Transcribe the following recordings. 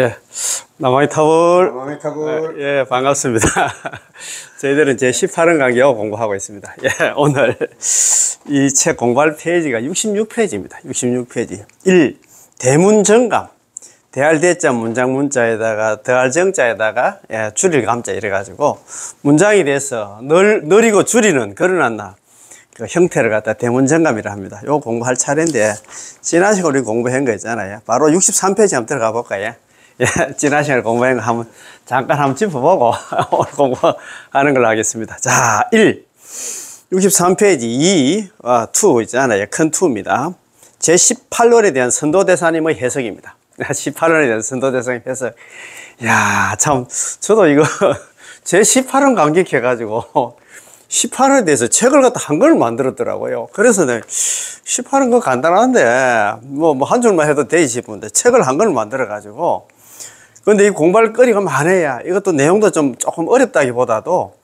예, 남왕이 타볼. 남왕이 타볼. 아, 예, 반갑습니다. 저희들은 제 18은 강의하 공부하고 있습니다. 예, 오늘 이 책 공부할 페이지가 66페이지입니다. 66페이지. 1. 대문정감. 대할대자 문장 문자에다가 더할정자에다가 예, 줄일 감자 이래가지고 문장이돼서 널, 느리고 줄이는 그런 안나 그 형태를 갖다 대문정감이라 합니다. 요 공부할 차례인데 지난 시간 우리 공부한 거 있잖아요. 바로 63페이지 한번 들어가 볼까요? 예, 지난 시간에 공부한 거 한번 잠깐 한번 짚어보고 오늘 공부하는 걸로 하겠습니다. 자, 1. 63페이지 2, 와, 2 있잖아요. 큰 2입니다. 제18론에 대한 선도대사님의 해석입니다. 18론에 대한 선도대사님 해석. 야 참, 저도 이거 제18론 감격해가지고 18론에 대해서 책을 갖다 한글을 만들었더라고요. 그래서 내 18론 그 간단한데, 뭐, 뭐, 한 줄만 해도 되지 싶은데 책을 한걸 만들어가지고 근데 이 공부할 거리가 많아야 이것도 내용도 좀 조금 어렵다기보다도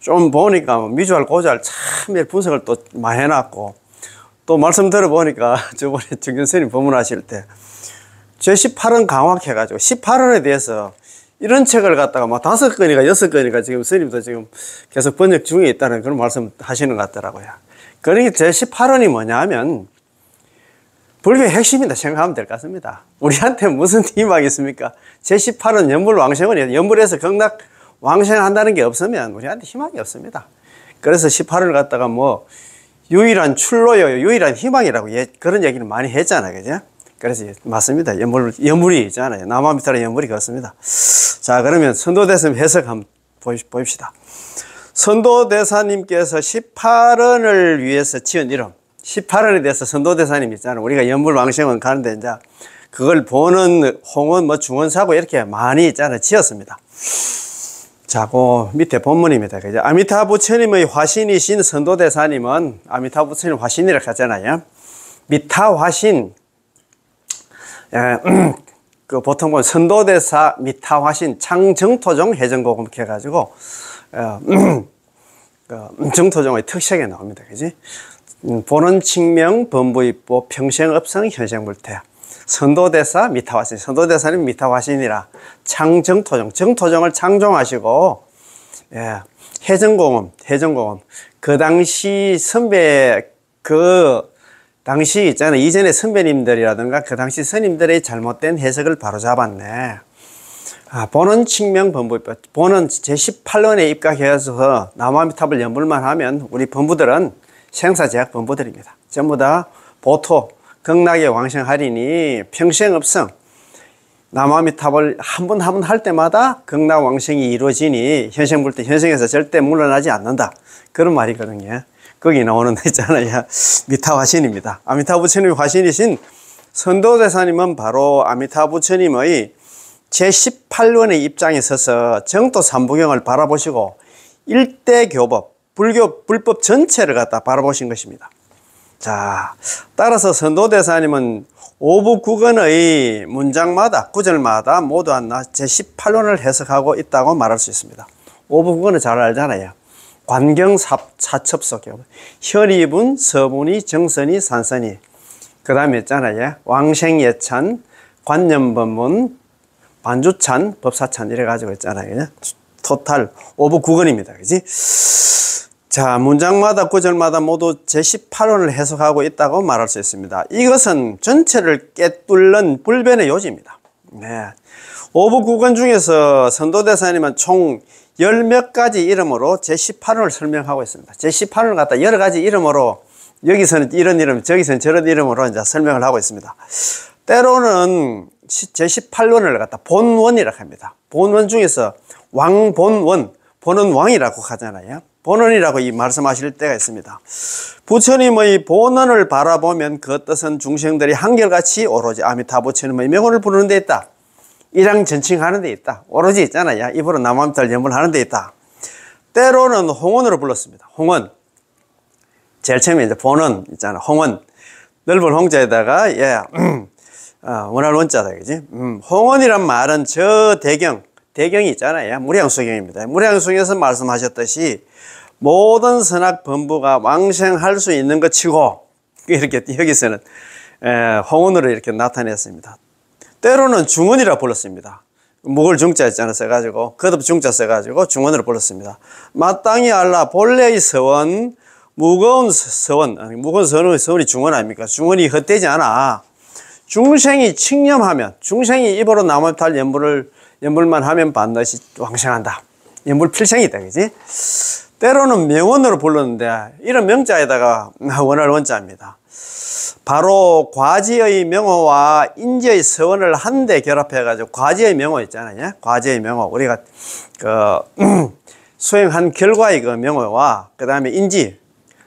좀 보니까 뭐 미주알 고주알 참 분석을 또 많이 해놨고 또 말씀 들어보니까 저번에 정경선생님 법문하실 때 제 18은 강화해가지고 18원에 대해서 이런 책을 갖다가 막 다섯 권이가 여섯 권이가 지금 선생님도 지금 계속 번역 중에 있다는 그런 말씀 하시는 것 같더라고요. 그러니까 제 18원이 뭐냐 하면 불교의 핵심이다 생각하면 될 것 같습니다. 우리한테 무슨 희망이 있습니까? 제18은 연불 왕생은 연불에서 극락 왕생한다는 게 없으면 우리한테 희망이 없습니다. 그래서 18을 갖다가 뭐 유일한 출로요, 유일한 희망이라고 예, 그런 얘기를 많이 했잖아요. 그죠? 그래서 예, 맞습니다. 연불, 연불이 있잖아요. 남아 밑으로 연불이 그렇습니다. 자, 그러면 선도대사 해석 한번 보입시다. 선도대사님께서 18원을 위해서 지은 이름, 18월에 돼서 선도대사님 있잖아요. 우리가 연불왕생원 가는데 이제 그걸 보는 홍원, 뭐 중원사고 이렇게 많이 있잖아요. 지었습니다. 자, 고그 밑에 본문입니다. 그죠? 아미타 부처님의 화신이신 선도대사님은 아미타 부처님 화신이라고 하잖아요. 미타 화신. 에, 예, 그 보통 보면 선도대사 미타 화신 창정토종 해전곡 이렇게 해가지고 에, 예, 그, 음, 그 정토종의 특색에 나옵니다. 그지? 음, 보는 측명 범부입보 평생업성 현생불태 선도대사 미타화신 선도대사는 미타화신이라 창정토종 정토종을 창종하시고 예, 해전공음 해전공음 그 당시 선배 그 당시 있잖아 이전의 선배님들이라든가 그 당시 스님들의 잘못된 해석을 바로잡았네 아, 보는 측명 범부입보 보는 제18년에 입각해서 나아미탑을 연불만 하면 우리 범부들은 생사제약 본부들입니다. 전부 다 보토, 극락의 왕생하리니 평생업성, 남아미탑을 한 번 한 번 할 때마다 극락 왕생이 이루어지니 현생 볼때 현생에서 절대 물러나지 않는다. 그런 말이거든요. 거기 나오는 데 있잖아요. 미타 화신입니다. 아미타 부처님의 화신이신 선도대사님은 바로 아미타 부처님의 제18년의 입장에 서서 정토 삼부경을 바라보시고 일대교법, 불교 불법 전체를 갖다 바라보신 것입니다. 자, 따라서 선도 대사님은 오부 구건의 문장마다 구절마다 모두 하나 제1 8론을 해석하고 있다고 말할 수 있습니다. 오부 구건은 잘 알잖아요. 관경 사첩석 속 혈이분, 서분이, 정선이, 산선이 그 다음에 있잖아요. 왕생예찬, 관념법문, 반주찬, 법사찬 이래가지고 있잖아요. 토탈 오브 구건입니다 그지? 자, 문장마다 구절마다 모두 제18원을 해석하고 있다고 말할 수 있습니다. 이것은 전체를 깨뚫는 불변의 요지입니다. 네. 오브 구건 중에서 선도대사님은 총열몇 가지 이름으로 제18원을 설명하고 있습니다. 제18원을 갖다 여러 가지 이름으로 여기서는 이런 이름, 저기서는 저런 이름으로 이제 설명을 하고 있습니다. 때로는 제 18원을 갖다 본원이라고 합니다. 본원 중에서 왕본원, 본원 왕이라고 하잖아요. 본원이라고 이 말씀하실 때가 있습니다. 부처님의 본원을 바라보면 그 뜻은 중생들이 한결같이 오로지 아미타 부처님의 명언을 부르는 데 있다. 일양 전칭하는 데 있다. 오로지 있잖아요. 입으로 남한탈 염문하는 데 있다. 때로는 홍원으로 불렀습니다. 홍원. 제일 처음에 이제 본원 있잖아. 홍원. 넓은 홍자에다가 예. 음, 어, 원할 원자다 그지? 음, 홍원이란 말은 저 대경 대경이 있잖아요. 무량수경입니다. 무량수경에서 말씀하셨듯이 모든 선악 범부가 왕생할 수 있는 것 치고 이렇게 여기서는 에, 홍원으로 이렇게 나타냈습니다. 때로는 중원이라 불렀습니다. 목을 중자 있잖아 써가지고 거듭 중자 써가지고 중원으로 불렀습니다. 마땅히 알라 본래의 서원 무거운 서원 무거운 서원이, 서원이 중원 아닙니까? 중원이 헛되지 않아. 중생이 칭념하면 중생이 입으로 나무탈 연불을 연불만 하면 반드시 왕생한다. 연불 필생이다, 그지? 때로는 명원으로 불렀는데 이런 명자에다가 원을 원자입니다. 바로 과지의 명호와 인지의 서원을 한데 결합해가지고 과지의 명호 있잖아요. 예? 과지의 명호 우리가 그 수행한 결과의 그 명호와 그 다음에 인지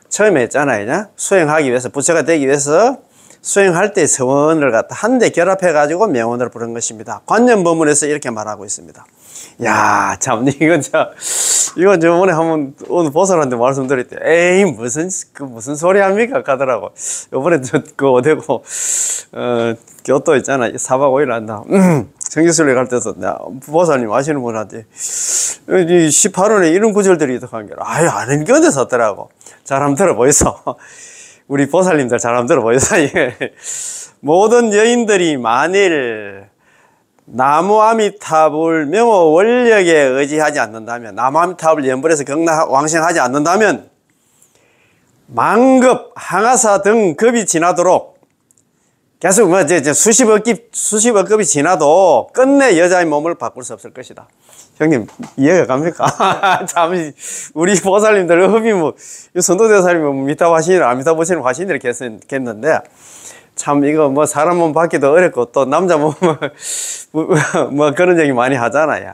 처음에 했잖아요. 예? 수행하기 위해서 부처가 되기 위해서 수행할 때 서원을 갖다 한데 결합해 가지고 명언을 부른 것입니다. 관념 법문에서 이렇게 말하고 있습니다. 야, 참 이건 참 이건 저번에 한번 오늘 보살한테 말씀드릴 때 에이 무슨 그 무슨 소리 합니까 가더라고. 요번에 저 그 어디고 어 교토 그 있잖아. 사박 5일 한다. 음. 정기술래 갈때도나 보살님 아시는 분한테 18원에 어, 이런 구절들이 있다고 한게 아예 아는 건데 샀더라고. 잘 한번 들어보이소. 우리 보살님들 잘 한번 들어보세요. 모든 여인들이 만일 나무아미탑을 명호 원력에 의지하지 않는다면 나무아미탑을 연불에서 경락 왕생하지 않는다면 만급 항아사 등 급이 지나도록 계속 뭐 이제 수십억 급 수십억 급이 지나도 끝내 여자의 몸을 바꿀 수 없을 것이다. 형님 이해가 갑니까? 잠시 우리 보살님들 흡이 뭐선도대사님뭐 믿다 하시는 안 아, 믿다 보시는 하시는 계셨는데참 이거 뭐 사람 몸 받기도 어렵고 또 남자 몸뭐 뭐 그런 얘기 많이 하잖아요.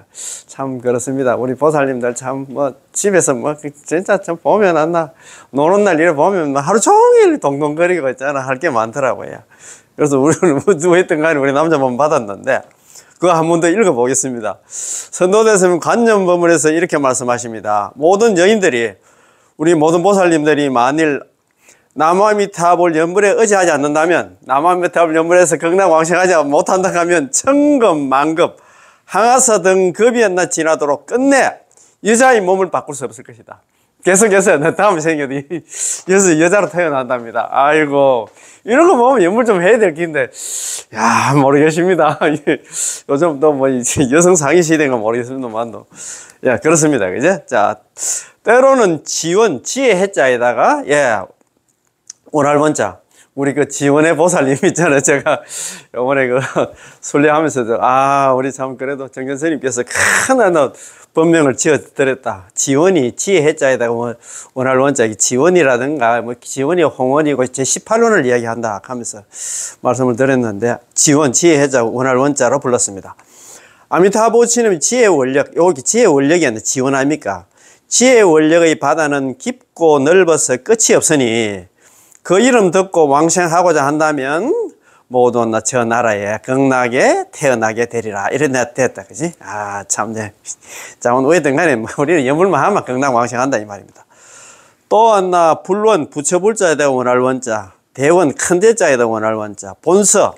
참 그렇습니다. 우리 보살님들 참 뭐 집에서 뭐 그 진짜 좀 보면 안나 노는 날 이래 보면 뭐 하루 종일 동동거리고 있잖아 할 게 많더라고요. 그래서 우리는 뭐했든 간에 우리 남자 몸 받았는데 그거 한 번 더 읽어보겠습니다. 선도대사님 관념범문에서 이렇게 말씀하십니다. 모든 여인들이 우리 모든 보살님들이 만일 남아미타불 염불에 의지하지 않는다면 남아미타불 염불에서 극락 왕생하지 못한다 하면 천급 만급 항아사 등 급이었나 지나도록 끝내 여자의 몸을 바꿀 수 없을 것이다. 계속해서 나 다음 생에도 여기서 여자로 태어난답니다. 아이고 이런 거 보면 연물 좀 해야 될 긴데 야 모르겠습니다. 요즘 또뭐 여성 상위 시대인가 모르겠습니다만도 야 예, 그렇습니다. 그제 자 때로는 지원 지혜 해자에다가 예 원할 번자 우리 그 지원의 보살님 있잖아요. 제가 요번에 그 순례하면서도 아 우리 참 그래도 정전선님께서 큰 하나 법명을 지어드렸다. 지원이 지혜자에다가 뭐 원할 원자기 지원이라든가 뭐 지원이 홍원이고 제 18원을 이야기한다 하면서 말씀을 드렸는데 지원 지혜자 원할 원자로 불렀습니다. 아미타보치는 지혜 원력 여기 지혜 원력이 아니라 지원 아닙니까? 지혜 원력의 바다는 깊고 넓어서 끝이 없으니 그 이름 듣고 왕생하고자 한다면 모든나저 나라에 극락에 태어나게 되리라. 이런 데 됐다. 그지? 아, 참, 네. 자, 오늘 왜든 간에 뭐 우리는 염불만 하면 극락 왕생한다. 이 말입니다. 또 하나, 불원, 부처불 자에다 원할 원자, 대원, 큰대 자에다 원할 원자, 본서,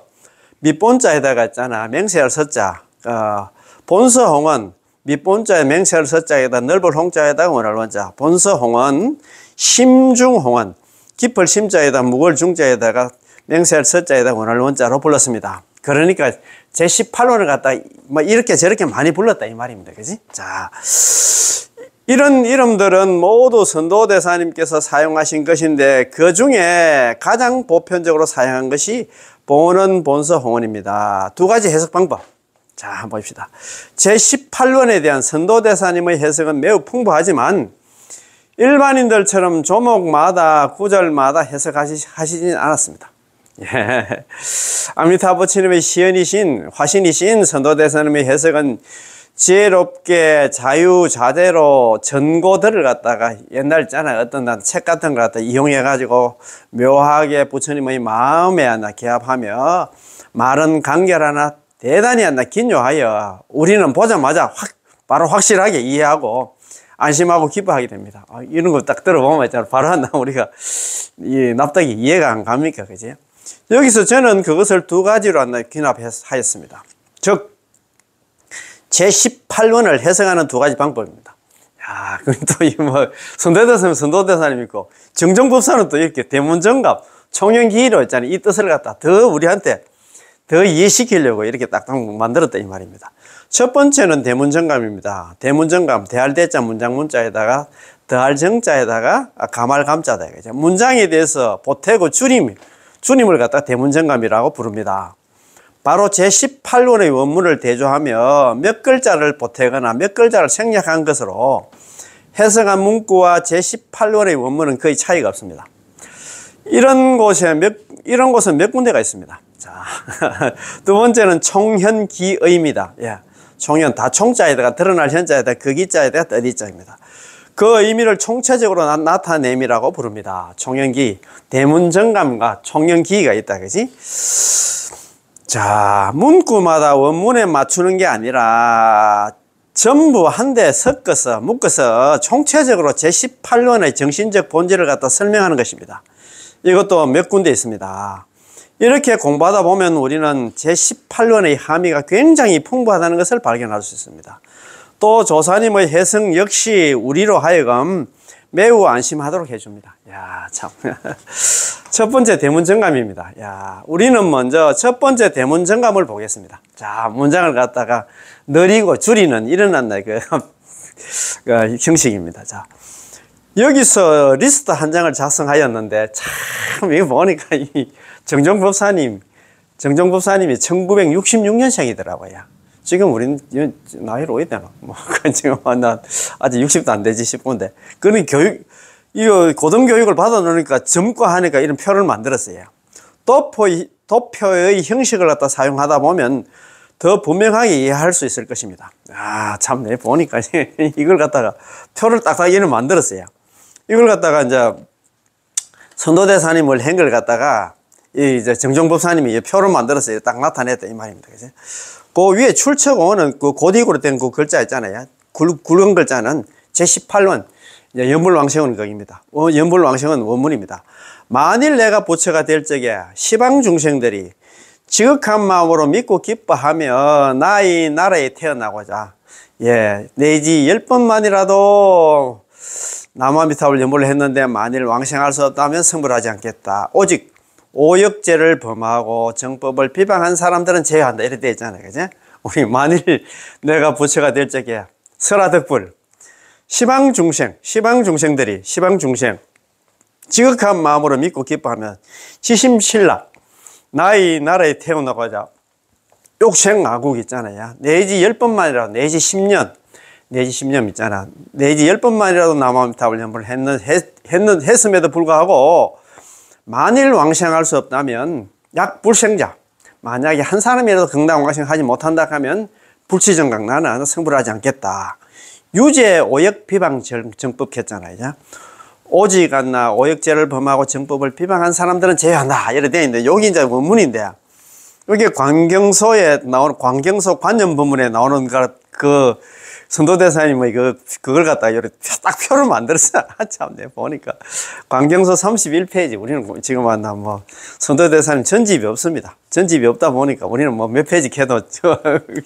밑본 자에다가 있잖아. 맹세할 서자, 어, 본서 홍원, 밑본 자에 맹세할 서자에다 넓을 홍 자에다 가 원할 원자, 본서 홍원, 심중 홍원, 깊을 심자에다 무걸 중자에다가 맹세할 서자에다 원할 원자로 불렀습니다. 그러니까 제 18원을 갖다 뭐 이렇게 저렇게 많이 불렀다 이 말입니다. 그지? 자. 이런 이름들은 모두 선도대사님께서 사용하신 것인데 그 중에 가장 보편적으로 사용한 것이 본원, 본서, 홍원입니다. 두 가지 해석 방법. 자, 한 번 봅시다. 제18원에 대한 선도대사님의 해석은 매우 풍부하지만 일반인들처럼 조목마다 구절마다 해석하시진 않았습니다. 예. 아미타 부치님의 시연이신 화신이신 선도 대사님의 해석은 지혜롭게 자유자재로 전고들을 갖다가 옛날 있잖아 어떤 책 같은 걸 갖다 이용해 가지고 묘하게 부처님의 마음에 하나 개합하며 말은 간결하나 대단히 하나 긴요하여 우리는 보자마자 확 바로 확실하게 이해하고 안심하고 기뻐하게 됩니다. 아, 이런 거 딱 들어보면 바로 한 우리가 이 납득이 이해가 안 갑니까, 그지? 여기서 저는 그것을 두 가지로 귀납하였습니다. 즉, 제18원을 해석하는 두 가지 방법입니다. 야, 그럼 또 이뭐 선대대사는 선도대사님 있고 정정법사는 또 이렇게 대문정갑, 총연기로 있잖아요. 이 뜻을 갖다 더 우리한테 더 이해시키려고 이렇게 딱딱 만들었다 이 말입니다. 첫 번째는 대문정감입니다. 대문정감, 대할대자 문장문자에다가 더할정자에다가 아, 가말감자다. 문장에 대해서 보태고 줄임 주님을 갖다 대문정감이라고 부릅니다. 바로 제18원의 원문을 대조하며 몇 글자를 보태거나 몇 글자를 생략한 것으로 해석한 문구와 제18원의 원문은 거의 차이가 없습니다. 이런 곳에 몇, 이런 곳은 몇 군데가 있습니다. 자, 두 번째는 총현기의입니다. 예. 총현, 다 총자에다가 드러날 현자에다가 거기자에다가 떠디자입니다. 그 의미를 총체적으로 나, 타냄이라고 부릅니다. 총연기, 대문정감과 총연기가 있다, 그지? 자, 문구마다 원문에 맞추는 게 아니라 전부 한데 섞어서 묶어서 총체적으로 제18년의 정신적 본질을 갖다 설명하는 것입니다. 이것도 몇 군데 있습니다. 이렇게 공부하다 보면 우리는 제18년의 함의가 굉장히 풍부하다는 것을 발견할 수 있습니다. 또 조사님의 해성 역시 우리로 하여금 매우 안심하도록 해줍니다. 야, 참. 첫 번째 대문 정감입니다. 야, 우리는 먼저 첫 번째 대문 정감을 보겠습니다. 자, 문장을 갖다가 느리고 줄이는 일어난 날 그, 그 형식입니다. 자. 여기서 리스트 한 장을 작성하였는데, 참, 이거 보니까 이 정종법사님, 정종법사님이 1966년생이더라고요. 지금 우리는 나이로 어디 되나? 뭐, 지금 나 아직 60도 안 되지 싶은데. 그는 교육, 이거 고등교육을 받아놓으니까 점과하니까 이런 표를 만들었어요. 도표, 도표의 형식을 갖다 사용하다 보면 더 분명하게 이해할 수 있을 것입니다. 아, 참, 내 보니까 이걸 갖다가 표를 딱딱 얘는 만들었어요. 이걸 갖다가 이제 선도대사님 을 행글 갖다가 이 이제 정종법사님이 표를 만들었어요. 딱 나타냈다 이 말입니다. 그죠? 그 위에 출처고는 그 고딕으로 된 그 글자 있잖아요. 굵, 굵은 글자는 제18원 연불왕생은 거입니다. 어, 연불왕생은 원문입니다. 만일 내가 부처가 될 적에 시방 중생들이 지극한 마음으로 믿고 기뻐하며 나의 나라에 태어나고자 예 내지 열 번만이라도 남아미타불 연불을 했는데 만일 왕생할 수 없다면 성불하지 않겠다. 오직 오역죄를 범하고 정법을 비방한 사람들은 제외한다 이렇게 되어 있잖아요 그죠? 우리 만일 내가 부처가 될 적에 설화덕불 시방 중생 시방 중생들이 시방 중생 지극한 마음으로 믿고 기뻐하면 지심신락 나의 나라에 태어나고자 욕생아국 있잖아요 내지 1번만이라도 내지 1년 내지 1년 있잖아 내지 1번만이라도남아타불 연불을 했는, 했, 했는, 했음에도 불구하고 만일 왕생할 수 없다면 약불생자 만약에 한 사람이라도 극락 왕생하지 못한다 하면 불치정강 나는 성불하지 않겠다 유죄 오역 비방 정법 했잖아요 오직 안나 오역죄를 범하고 정법을 비방한 사람들은 제외한다 이래 되 있는데 여기 이제 원문인데 여기 광경소에 나오는 광경소 관념 부문에 나오는 그 선도대사님 뭐 이거 그걸 갖다 이렇게 딱 표를 만들었어. 아, 참내 보니까 광경서 31페이지 우리는 뭐 지금 한나뭐 선도대사님 전집이 없습니다. 전집이 없다 보니까 우리는 뭐 몇 페이지 캐도 저,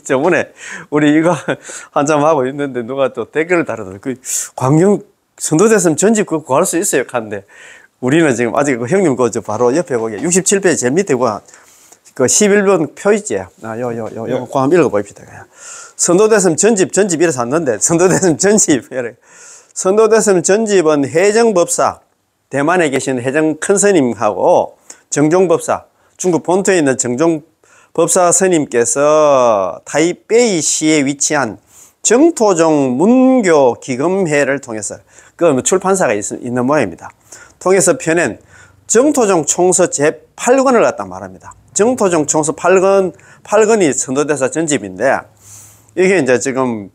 저번에 우리 이거 한참 하고 있는데 누가 또 댓글을 달아서 그 광경 선도대사님 전집 그거 구할 수 있어요? 칸데 우리는 지금 아직 그 형님 거저 바로 옆에 거기 67페이지 제일 밑에 그 11번 표지에 아, 요, 요, 요, 요, 네. 예. 그 한번 읽어봅시다. 그냥. 선도 됐으면 전집, 전집 이래서 안는데 선도 됐으면 전집. 이래. 선도 됐으면 전집은 해정법사, 대만에 계신 해정 큰 스님하고 정종법사, 중국 본토에 있는 정종법사 스님께서 타이베이시에 위치한 정토종 문교 기금회를 통해서, 그 출판사가 있, 는 모양입니다. 통해서 펴낸 정토종 총서 제8권을 갖다 말합니다. 정토종 총서 8권, 8권이 선도대사 전집인데, 이게 이제 지금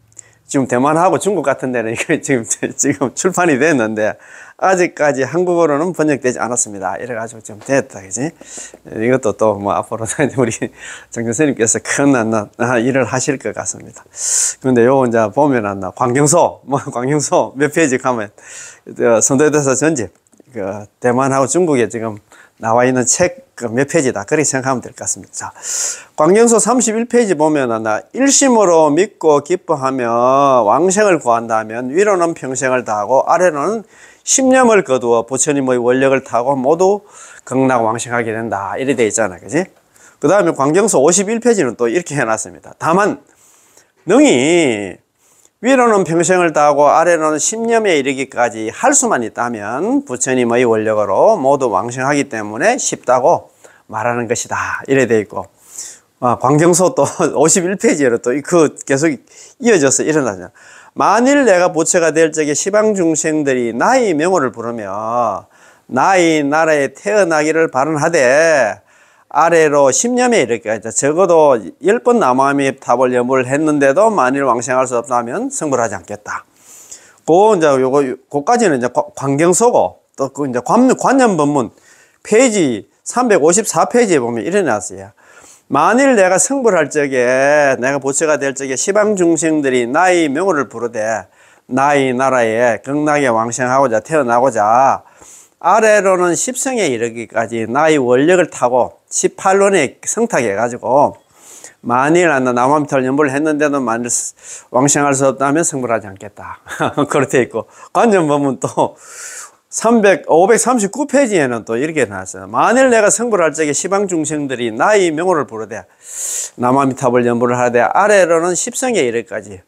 지금 대만하고 중국 같은 데는 이게 지금 지금 출판이 됐는데 아직까지 한국어로는 번역되지 않았습니다. 이래가지고 좀 됐다, 그지? 이것도 또 뭐 앞으로 우리 정 교수님께서 큰 일을 하실 것 같습니다. 근데요 이제 보면 안나 광경소, 뭐 광경소 몇 페이지 가면 그 선도대사 전집 그 대만하고 중국에 지금 나와 있는 책몇 페이지다. 그렇게 생각하면 될 것 같습니다. 자, 광경서 31페이지 보면은, 일심으로 믿고 기뻐하며 왕생을 구한다면 위로는 평생을 다하고 아래로는 십념을 거두어 부처님의 원력을 타고 모두 극락왕생하게 된다. 이래 돼 있잖아. 그지? 그 다음에 광경서 51페이지는 또 이렇게 해놨습니다. 다만, 능히 위로는 평생을 다하고 아래로는 십0년에 이르기까지 할 수만 있다면 부처님의 원력으로 모두 왕성하기 때문에 쉽다고 말하는 것이다. 이래 돼 있고 아, 광경서 또 51페이지로 또 그 계속 이어져서 일어나죠. 만일 내가 부처가 될 적에 시방 중생들이 나의 명호를 부르며 나의 나라에 태어나기를 바란하되 아래로 10념에 이렇게 적어도 10번 남함이 답을 염불 했는데도 만일 왕생할 수 없다면 성불하지 않겠다. 고, 이제 요거 그까지는 이제 관경서고 또그 이제 관, 념 법문 페이지 354페이지에 보면 이래놨어요 만일 내가 성불할 적에 내가 보처가 될 적에 시방 중생들이 나의 명호를 부르되 나의 나라에 극락에 왕생하고자 태어나고자 아래로는 10성에 이르기까지 나의 원력을 타고 18론에 성탁해가지고 만일 안나 남한미탈 연보를 했는데도 만일 왕생할 수 없다면 성불하지 않겠다. 그렇게 있고 관전 보면 또 300, 539페이지에는 또 이렇게 나왔어요. 만일 내가 성불할 적에 시방 중생들이 나의 명호를 부르되 남아미탑을 연보를 하되 아래로는 십성에 이르까지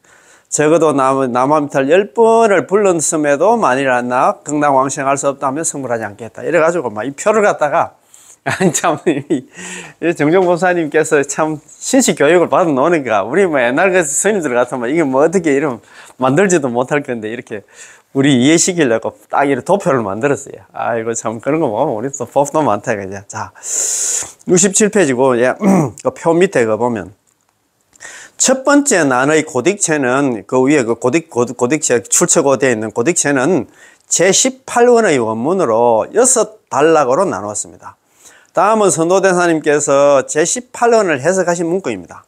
적어도 남, 남한탈 열번을 불렀음에도 만일 안나 극락 왕생할 수 없다면 성불하지 않겠다. 이래가지고 막 이 표를 갖다가 아니 참정정 법사님께서 참 신식 교육을 받아 놓으니까 우리 뭐 옛날 그 스님들 같으면 이게 뭐 어떻게 이름 만들지도 못할 건데 이렇게 우리 이해시키려고 딱 이런 도표를 만들었어요. 아 이거 참 그런 거 보면 우리 또 법도 많다 그냥 자 67페이지고 예, 그표 밑에 그 보면 첫 번째 난의 고딕체는 그 위에 그 고딕, 고딕 고딕체 출처고되어 있는 고딕체는 제18원의 원문으로 6단락으로 나누었습니다. 다음은 선도대사님께서 제18원을 해석하신 문구입니다.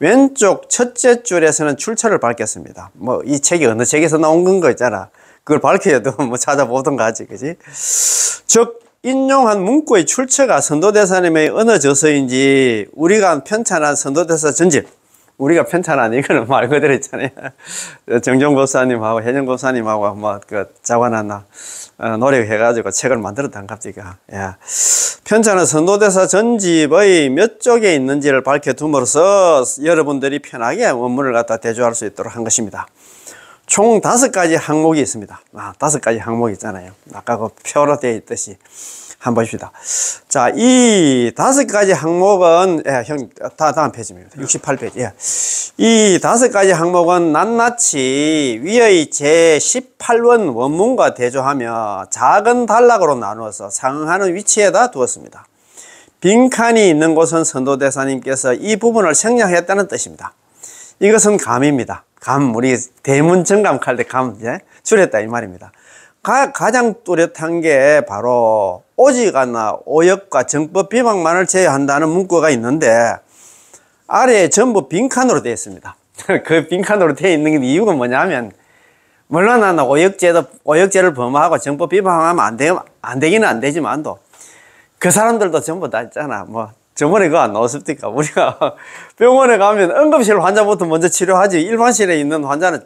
왼쪽 첫째 줄에서는 출처를 밝혔습니다. 뭐 이 책이 어느 책에서 나온 건 거 있잖아. 그걸 밝혀도 뭐 찾아보던가 하지, 그지? 즉, 인용한 문구의 출처가 선도대사님의 어느 저서인지 우리가 편찬한 선도대사 전집, 우리가 편찮한 이거는 말 그대로 있잖아요. 정종 법사님하고 혜정 법사님하고 막그 자관하나 어, 노력해가지고 책을 만들었단 갑지가. 예. 편찬은 선도대사 전집의 몇 쪽에 있는지를 밝혀둠으로써 여러분들이 편하게 원문을 갖다 대조할 수 있도록 한 것입니다. 총 다섯 가지 항목이 있습니다. 아, 다섯 가지 항목이 있잖아요. 아까 그 표로 되어 있듯이. 한번 봅시다. 자, 이 다섯 가지 항목은, 예, 형, 다, 다음 페이지입니다. 68페이지. 예. 이 다섯 가지 항목은 낱낱이 위의 제18원 원문과 대조하며 작은 단락으로 나누어서 상응하는 위치에다 두었습니다. 빈칸이 있는 곳은 선도대사님께서 이 부분을 생략했다는 뜻입니다. 이것은 감입니다. 감, 우리 대문 정감할 때 감, 예? 줄였다, 이 말입니다. 가, 가장 뚜렷한 게 바로 오지가나 오역과 정법 비방만을 제외한다는 문구가 있는데 아래에 전부 빈칸으로 되어 있습니다. 그 빈칸으로 되어 있는 이유가 뭐냐면 물론 나는 오역죄도 오역죄를 범하고 정법 비방하면 안 되면 안 되기는 안 되지만도 그 사람들도 전부 다 있잖아. 뭐 저번에 그거 안 나왔습니까? 우리가 병원에 가면 응급실 환자부터 먼저 치료하지 일반실에 있는 환자는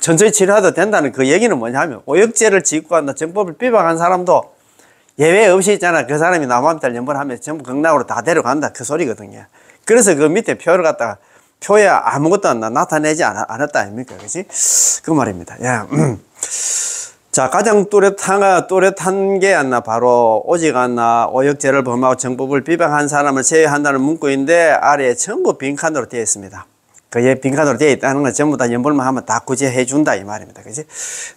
전천히 치료해도 된다는 그 얘기는 뭐냐 하면 오역죄를 짓고 한다 정법을 비방한 사람도 예외 없이 있잖아 그 사람이 남한테 연번하면 전부 극락으로 다 데려간다 그 소리거든요 그래서 그 밑에 표를 갖다가 표에 아무것도 안 나, 나 타내지 않, 았다 아닙니까 그지 그 말입니다 예. 음. 자 가장 또렷한, 또렷한 게 안나 바로 오직 안나 오역죄를 범하고 정법을 비방한 사람을 제외한다는 문구인데 아래에 전부 빈칸으로 되어 있습니다 그의 빈칸으로 되어 있다는 건 전부 다 연불만 하면 다 구제해 준다 이 말입니다. 그지?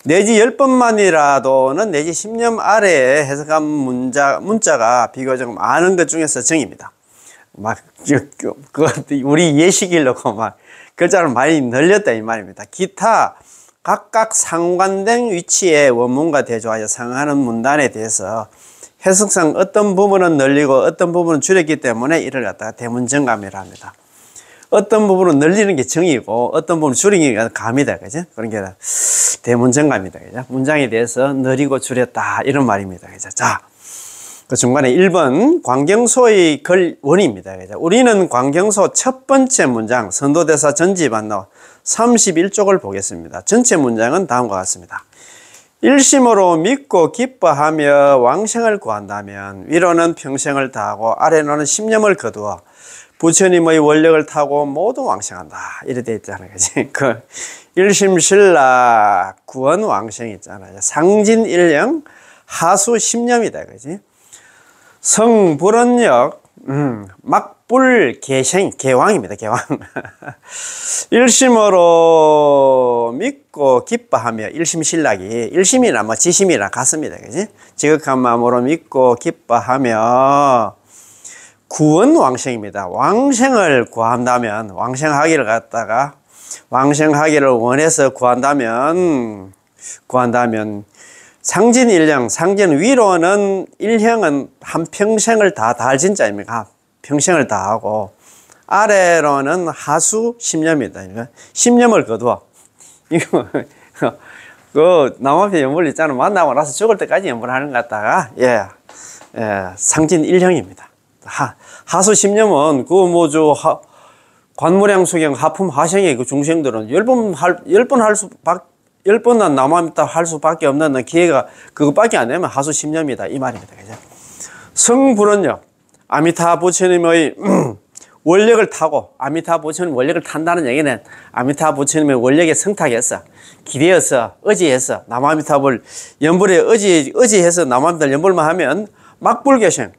내지 1번만이라도는 내지 1년 아래에 해석한 문자, 문자가 비교적 많은 것 중에서 정입니다. 막, 그, 그, 우리 예식이려고 막 글자를 많이 늘렸다 이 말입니다. 기타, 각각 상관된 위치에 원문과 대조하여 상하는 문단에 대해서 해석상 어떤 부분은 늘리고 어떤 부분은 줄였기 때문에 이를 갖다가 대문정감이라 합니다. 어떤 부분은 늘리는 게 정의고 어떤 부분은 줄이는 게 감이다. 그죠? 그런 게 대문장감이다. 그죠? 문장에 대해서 늘리고 줄였다. 이런 말입니다. 그죠? 자. 그 중간에 1번 광경소의 글 원입니다. 그죠? 우리는 광경소 첫 번째 문장 선도대사 전집 안나 31쪽을 보겠습니다. 전체 문장은 다음과 같습니다. 일심으로 믿고 기뻐하며 왕생을 구한다면 위로는 평생을 다하고 아래로는 십념을 거두어 부처님의 원력을 타고 모두 왕생한다. 이래 돼 있잖아. 그지? 그, 일심신라 구원왕생 있잖아요. 상진일령 하수심념이다. 그지? 성불원력 음, 막불 개생 개왕입니다. 개왕. 일심으로 믿고 기뻐하며 일심신락이 일심이나 뭐 지심이나 같습니다. 그지? 지극한 마음으로 믿고 기뻐하며 구원 왕생입니다. 왕생을 구한다면 왕생하기를 갖다가 왕생하기를 원해서 구한다면 구한다면 상진 일령, 상진 위로는 일형은 한 평생을 다 달진 자입니까? 평생을 다 하고 아래로는 하수 십념이다. 십념을 거두어. 이거 그 남한편 연불 있잖아 만나고 나서 죽을 때까지 연불하는 것 같다가 예, 예 상진 일형입니다. 하, 하수 심념은그 뭐저 관무량 수경 하품 화생의그 중생들은 열 번할열 번 할 수밖 열번은 남았다 아할 수밖에 없는 기회가 그것밖에 안 되면 하수 심념이다이 말입니다. 그죠? 성불은요. 아미타 부처님의 원력을 타고 아미타 부처님 원력을 탄다는 얘기는 아미타 부처님의 원력에 성탁해서 기대어서 의지해서 남아미타불 연불에 의지 의지해서 남아미타 연불만 하면 막불교생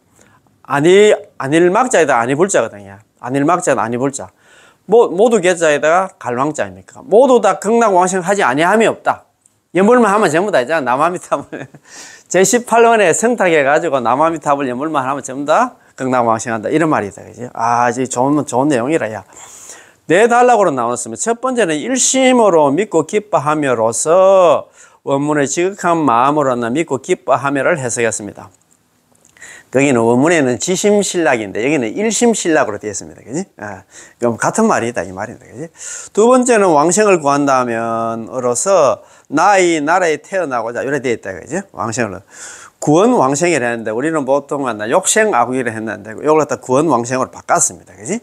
아니 아닐 막자에다 아니 불자거든요. 아닐 막자는 아니 불자. 모, 모두 계자에다가 갈망자입니까? 모두 다 극락왕생하지 아니함이 없다. 염불만 하면 전부 다 있잖아. 남아미탑을. 제18원에 성탁해 가지고 남아미탑을 염불만 하면 전부 다 극락왕생한다. 이런 말이다. 그지? 아, 이제 좋은, 좋은 내용이라, 야. 네 달락으로 나눴으면 첫 번째는 일심으로 믿고 기뻐하며로서 원문의 지극한 마음으로는 믿고 기뻐하며를 해석했습니다. 거기는 원문에는 지심신락인데 여기는 일심신락으로 되어 있습니다. 그지? 아, 그럼 같은 말이다 이 말입니다. 그지? 두 번째는 왕생을 구한다면으로서 나의 나라에 태어나고자 이렇 되어 있다. 그지? 왕생을 구원 왕생이라 했는데 우리는 보통 욕생 아구이라 했는데 이걸 갖다 구원 왕생으로 바꿨습니다. 그지?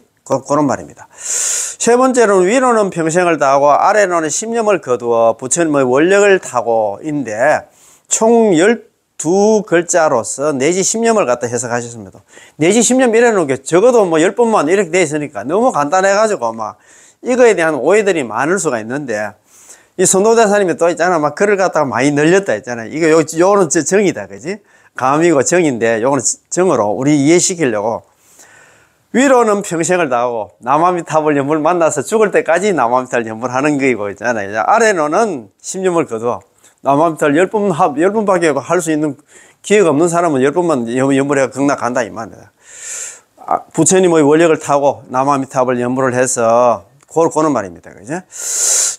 그런 말입니다. 세 번째로는 위로는 평생을 다하고 아래로는 1 0을 거두어 부처님의 원력을 타고인데 총두 글자로서 내지 십0년을 갖다 해석하셨습니다. 내지 1 0 이래놓은 게 적어도 뭐 10번만 이렇게 돼 있으니까 너무 간단해가지고 막 이거에 대한 오해들이 많을 수가 있는데 이 선도대사님이 또 있잖아 막 글을 갖다가 많이 늘렸다 했잖아 이거 요, 요는 정이다 그지? 감이고 정인데 요거는 정으로 우리 이해시키려고 위로는 평생을 다하고 남아미타불 염불 만나서 죽을 때까지 남아미타불 염불하는 거이고 있잖아요 아래로는 1 0을 거두어 남한테 열번 합, 열 번밖에 할 수 있는 기회가 없는 사람은 열 번만 연물해가 극락한다이 말이야. 아, 부처님의 원력을 타고 남아미탑을 연물을 해서 골고는 말입니다. 그죠?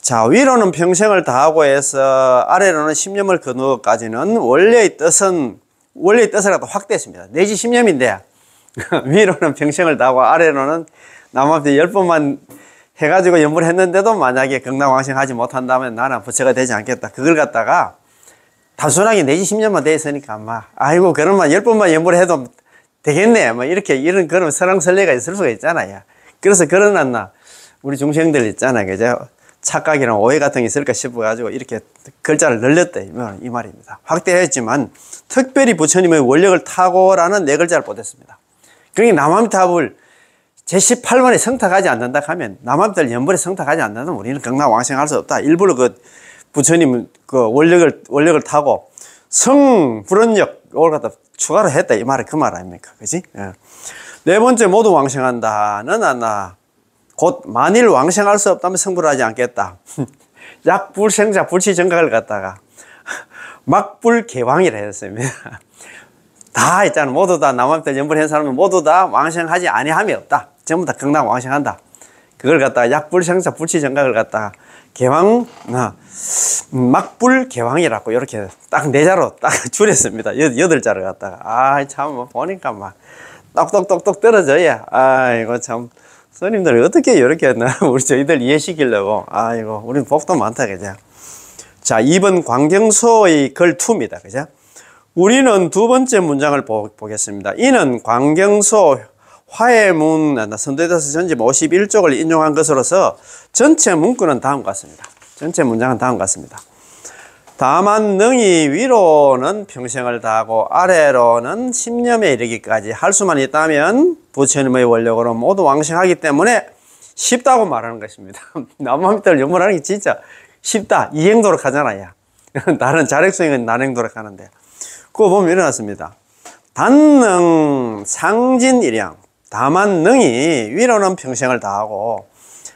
자, 위로는 평생을 다하고 해서 아래로는 10년을 거누어까지는 원래의 뜻은, 원래의 뜻이라도 확대했습니다. 내지 10년인데, 위로는 평생을 다하고 아래로는 남한테 10번만 해가지고 연구를 했는데도 만약에 극락왕생 하지 못한다면 나는 부처가 되지 않겠다. 그걸 갖다가 단순하게 내지 10년만 돼 있으니까 아 아이고 그러면 10번만 연구를 해도 되겠네. 뭐 이렇게 이런 그런 설랑설레가 있을 수가 있잖아요. 그래서 그러나 우리 중생들 있잖아요. 그죠? 착각이랑 오해 같은 게 있을까 싶어가지고 이렇게 글자를 늘렸대. 뭐 이 말입니다. 확대했지만 특별히 부처님의 원력을 타고라는 네 글자를 보탰습니다. 그러니 남한탑을 제1 8번에 성탁하지 않는다 하면 남한들 연벌에 성탁하지 않는다면 우리는 경남 왕생할 수 없다. 일부러 그 부처님 그 원력을 원력을 타고 성 불원력 올걸 갖다 추가로 했다 이 말이 그 말 아닙니까? 그지? 예. 네 번째 모두 왕생한다는 하나 곧 만일 왕생할 수 없다면 성불하지 않겠다. 약불생자 불치정각을 갖다가 막불개왕이라 했습니다. 다 있잖아 모두 다 남한테 연불한 사람은 모두 다 왕생하지 아니함이 없다. 전부 다 강남 왕생한다. 그걸 갖다 가 약불생사 불치정각을 갖다 가 개왕 아, 음, 막불 개왕이라고 이렇게 딱 네 자로 딱 줄였습니다. 여덟 자로 갖다가 아참 뭐 보니까 막 똑똑똑똑 떨어져야 아이고참 스님들 어떻게 이렇게 했나 우리 저희들 이해시키려고 아이고 우린 복도 많다 그죠? 자 2번 광경소의 글 2입니다. 그죠? 우리는 두 번째 문장을 보, 보겠습니다. 이는 광경소 화해문 선대대서 전집 51쪽을 인용한 것으로서 전체 문구는 다음과 같습니다. 전체 문장은 다음과 같습니다. 다만 능히 위로는 평생을 다하고 아래로는 1 0에 이르기까지 할 수만 있다면 부처님의 원력으로 모두 왕생하기 때문에 쉽다고 말하는 것입니다. 나무함대 연물하는 게 진짜 쉽다. 이행도록 하잖아요. 나는 자력수은 난행도록 하는데. 그거 보면 일어났습니다. 단능 상진일양 다만 능이 위로는 평생을 다하고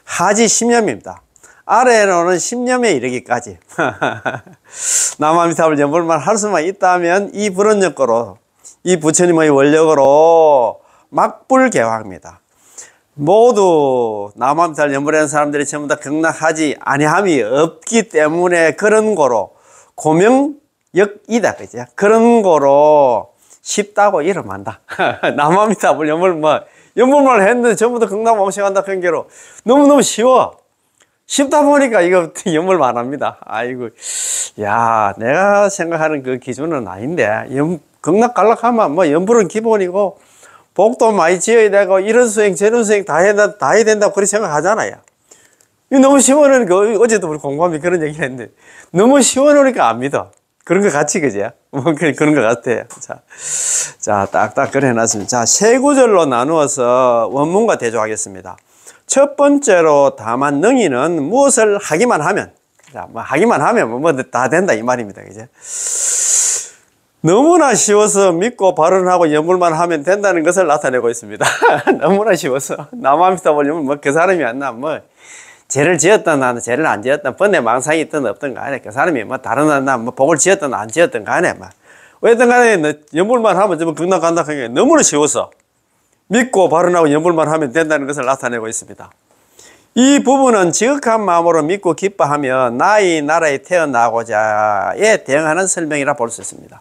하지 1념입니다 아래로는 1 0에 이르기까지 남아미탑을 연불만 할 수만 있다면 이 불원력으로 이 부처님의 원력으로 막불개화합니다. 모두 남한살 연불하는 사람들이 전부 다 극락하지 아니함이 없기 때문에 그런 거로 고명역이다 그죠 그런 거로 쉽다고 이름한다. 남합니다. 연말, 뭐, 연말만 했는데 전부 다 극남 왕생한다. 관계로. 너무너무 쉬워. 쉽다 보니까 이거 연말 합니다. 아이고, 야, 내가 생각하는 그 기준은 아닌데, 연, 극락 갈락하면 뭐 연불은 기본이고, 복도 많이 지어야 되고, 이런 수행, 저런 수행 다 해야, 다 해야 된다고 그렇게 생각하잖아요. 너무 쉬워는, 그, 어제도 우리 공부하면 그런 얘기 했는데, 너무 쉬워놓으니까 그러니까 압니다. 그런 거 같이 그죠? 뭐 그, 그런 거 같아요. 자, 자 딱딱 그래 놨습니다. 자, 세 구절로 나누어서 원문과 대조하겠습니다. 첫 번째로 다만 능이는 무엇을 하기만 하면, 자, 뭐 하기만 하면 뭐다 뭐 된다 이 말입니다. 그죠? 너무나 쉬워서 믿고 발언하고 염불만 하면 된다는 것을 나타내고 있습니다. 너무나 쉬워서 나만 믿다 보려면 뭐그 사람이 안나 뭐. 죄를 지었던 나는 죄를 안 지었던 번뇌 망상이 있든 없든 간에 그 사람이 뭐 다른 나뭐 복을 지었든 안 지었든 간에 막 어쨌든 간에 연불만 하면 좀 극락 간다하게 너무나 쉬워서 믿고 발언하고 연불만 하면 된다는 것을 나타내고 있습니다. 이 부분은 지극한 마음으로 믿고 기뻐하며 나의 나라에 태어나고자에 대응하는 설명이라 볼 수 있습니다.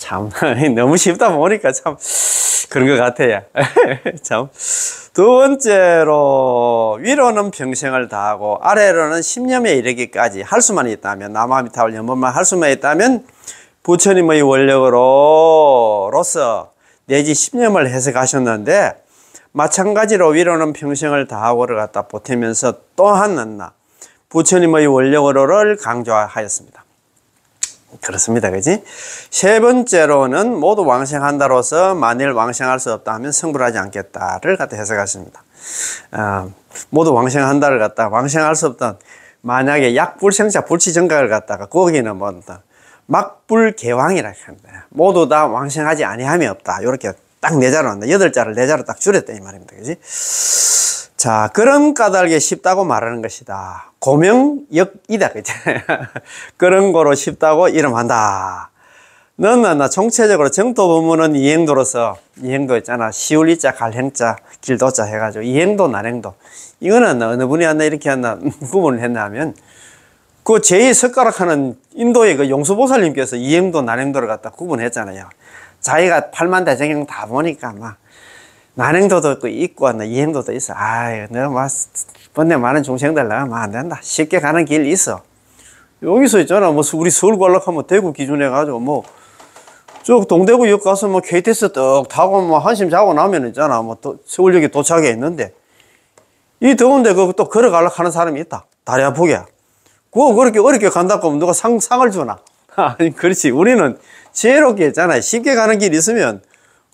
참 너무 쉽다 보니까 참 그런 것 같아요 참 두 번째로 위로는 평생을 다하고 아래로는 1 0에 이르기까지 할 수만 있다면 남아미타를 연번만 할 수만 있다면 부처님의 원력으로로서 내지 1 0을 해석하셨는데 마찬가지로 위로는 평생을 다하고를 갖다 보태면서 또한 나 부처님의 원력으로를 강조하였습니다 그렇습니다. 그지? 세 번째로는 모두 왕생한다로서 만일 왕생할 수 없다 하면 성불하지 않겠다를 갖다 해석하십니다. 어, 모두 왕생한다를 갖다 왕생할 수 없다. 만약에 약불생자 불치정각을 갖다가 거기는 뭐 막불개왕이라고 합니다. 모두 다 왕생하지 아니함이 없다. 이렇게 딱 네 자로 한다. 여덟 자를 네 자로 딱 줄였다 이 말입니다. 그지? 자, 그런 까닭에 쉽다고 말하는 것이다. 고명역이다. 그잖 그런 거로 쉽다고 이름한다. 너는 나 총체적으로 정토 법문은 이행도로서 이행도 있잖아. 시울 리자 갈행자 길도자 해가지고 이행도 난행도 이거는 어느 분이 왔나 이렇게 한나 구분을 했냐면 그 제의 석가락하는 인도의 그 용수보살님께서 이행도 난행도를 갖다 구분했잖아요. 자기가 팔만 대장경 다 보니까 막 만행도도 있고 이행도도 있어. 아유, 내가 번뇌 많은 중생들 나가면 안 된다. 쉽게 가는 길 있어. 여기서 있잖아. 뭐 우리 서울 관락하면 대구 기준해 가지고 뭐 쭉 동대구역 가서 뭐 KTX 떡 타고 뭐 한심 자고 나면 있잖아. 뭐 도, 서울역에 도착해 있는데 이 더운데 그또 걸어가려고 하는 사람이 있다. 다리 아프게. 그거 그렇게 어렵게 간다고 하면 누가 상, 상을 주나? 아니, 그렇지. 우리는 지혜롭게 했잖아. 쉽게 가는 길 있으면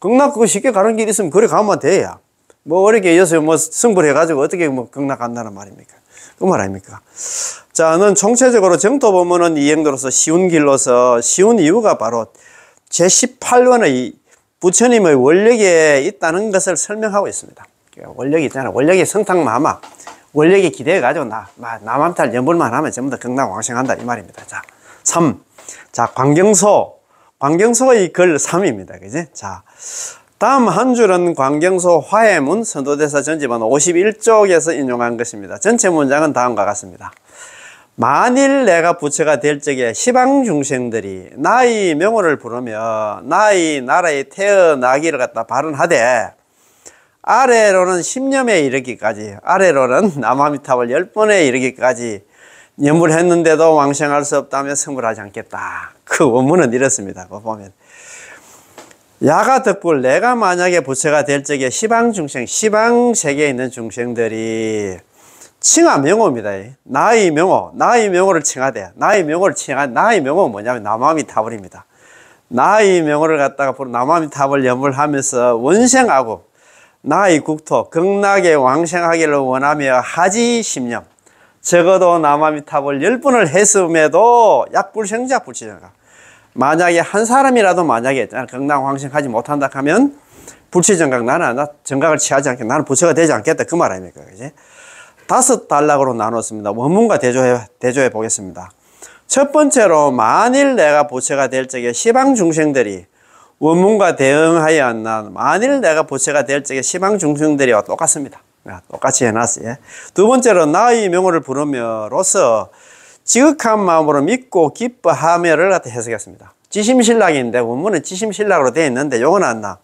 극락 하고 쉽게 가는 길이 있으면 그래 가면 돼야. 뭐 어렵게 여서 뭐 승부해가지고 어떻게 뭐 극락 한다는 말입니까? 그 말 아닙니까? 자, 는 총체적으로 정토 보면은 이행도로서 쉬운 길로서 쉬운 이유가 바로 제1 8원의 부처님의 원력에 있다는 것을 설명하고 있습니다. 원력이 있잖아. 원력이 성탕마마. 원력에 기대해가지고 나, 남암탈 연불만 하면 전부 다 극락왕생한다. 이 말입니다. 자, 3. 자, 광경소. 광경소의 글 3입니다. 그지? 자, 다음 한 줄은 광경소 화해문 선도대사 전집안 51쪽에서 인용한 것입니다. 전체 문장은 다음과 같습니다. 만일 내가 부처가 될 적에 시방 중생들이 나의 명호를 부르며 나의 나라에 태어나기를 갖다 발언하되 아래로는 10념에 이르기까지 아래로는 남아미탑을 10번에 이르기까지 염불했는데도 왕생할 수 없다며 성불하지 않겠다. 그 원문은 이렇습니다. 그 보면 야가 덕불 내가 만약에 부처가 될 적에 시방 중생 시방 세계에 있는 중생들이 칭하 명호입니다. 나의 명호, 나의 명호를 칭하되 나의 명호를 칭한 나의 명호 뭐냐면 남아미타불입니다. 나의 명호를 갖다가 부르 남아미타불 염불하면서 원생하고 나의 국토 극락에 왕생하기를 원하며 하지 심령 적어도 남아미타불 열 분을 했음에도 약불생자 불치정가 만약에 한 사람이라도 만약에 경락 황신하지 못한다 하면 불치정각 나는 나 정각을 취하지 않겠다 나는 부처가 되지 않겠다 그 말 아닙니까 그지 다섯 단락으로 나눴습니다 원문과 대조해 대조해 보겠습니다 첫 번째로 만일 내가 부처가 될 적에 시방 중생들이 원문과 대응하여 난 만일 내가 부처가 될 적에 시방 중생들이와 똑같습니다 아, 똑같이 해놨어요 예. 두 번째로 나의 명호를 부르며로서 지극한 마음으로 믿고 기뻐하며를 갖다 해석했습니다. 지심신락인데 원문은 지심신락으로 되어 있는데 요건 안 나.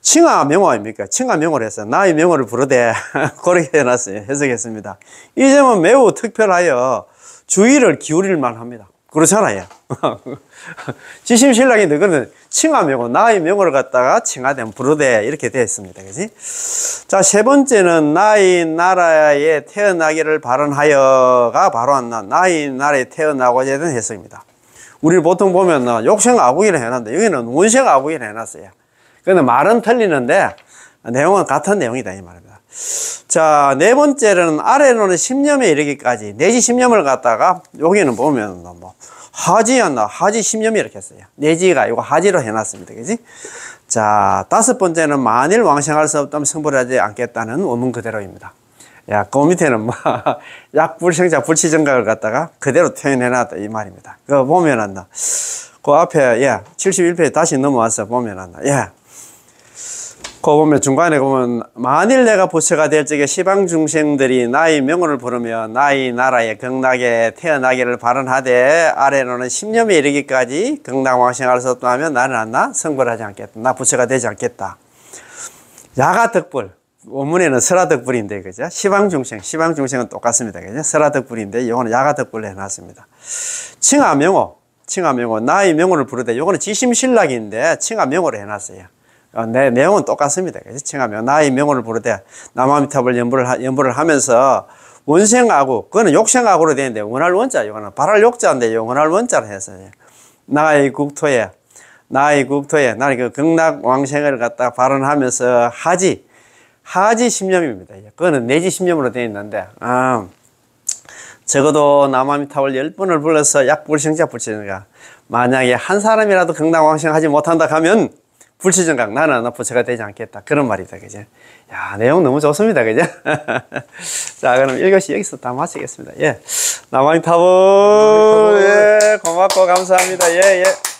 칭하 명호 아닙니까? 칭하 명호를 했어 나의 명호를 부르되 그렇게 해놨어요. 해석했습니다. 이 점은 매우 특별하여 주의를 기울일 만합니다. 그렇잖아요. 지심신락인데 그는 칭하명호 나의 명호를 갖다가 칭하된 부르대 이렇게 되어 있습니다. 그지? 자, 세 번째는 나의 나라에 태어나기를 바란하여가 바로 나, 나의 나라에 태어나고자 했던 해석입니다. 우리 보통 보면 욕생 아국이라 해놨는데 여기는 원생 아국이라 해놨어요. 그데 말은 틀리는데 내용은 같은 내용이다 이 말입니다. 자, 네 번째로는 아래로는 십념에 이르기까지 내지 십념을 갖다가 여기는 보면 뭐, 뭐 하지였나 하지 십념이 이렇게 했어요. 내지가 이거 하지로 해놨습니다. 그지? 자, 다섯 번째는 만일 왕생할 수 없다면 성불하지 않겠다는 원문 그대로입니다. 야, 그 밑에는 뭐, 약불생자 불치정각을 갖다가 그대로 표현해놨다 이 말입니다. 그거 보면은, 그 앞에, 예, 71페이지 다시 넘어와서 보면은, 예, 그 보면 중간에 보면 만일 내가 부처가 될 적에 시방 중생들이 나의 명언을 부르며 나의 나라에 극락에 태어나기를 바란하되 아래로는 십념에 이르기까지 극락 왕생할 을수 없다 하면 나는 안나 성불하지 않겠다. 나 부처가 되지 않겠다. 야가 득불 원문에는 설화 덕불인데 그죠? 시방 중생, 시방 중생은 똑같습니다. 그죠? 설화 덕불인데 요거는 야가 덕불로 해 놨습니다. 칭하 명호. 칭하 명호. 나의 명호를 부르되 요거는 지심 신락인데 칭하 명호로 해 놨어요. 아, 내 내용은 똑같습니다. 칭하면 나의 명호를 부르되 남아미탑을 연부를 연부를 하면서 원생하고 그거는 욕생하고로 되는데 원할 원자 이거는 발할 욕자인데 원할 원자를 했어 나의 국토에 나의 국토에 나는 그 극락 왕생을 갖다 발언하면서 하지 하지 심념입니다. 그거는 내지 심념으로 되어 있는데 아, 적어도 남아미탑을 열 번을 불러서 약불생자 불치는가 만약에 한 사람이라도 극락 왕생하지 못한다 하면 불치정 각 나는 나포체가 되지 않겠다. 그런 말이다. 그죠? 야, 내용 너무 좋습니다. 그죠? 자, 그럼 1교시 여기서 다 마치겠습니다. 예. 남왕 타보. 예, 고맙고 감사합니다. 예, 예.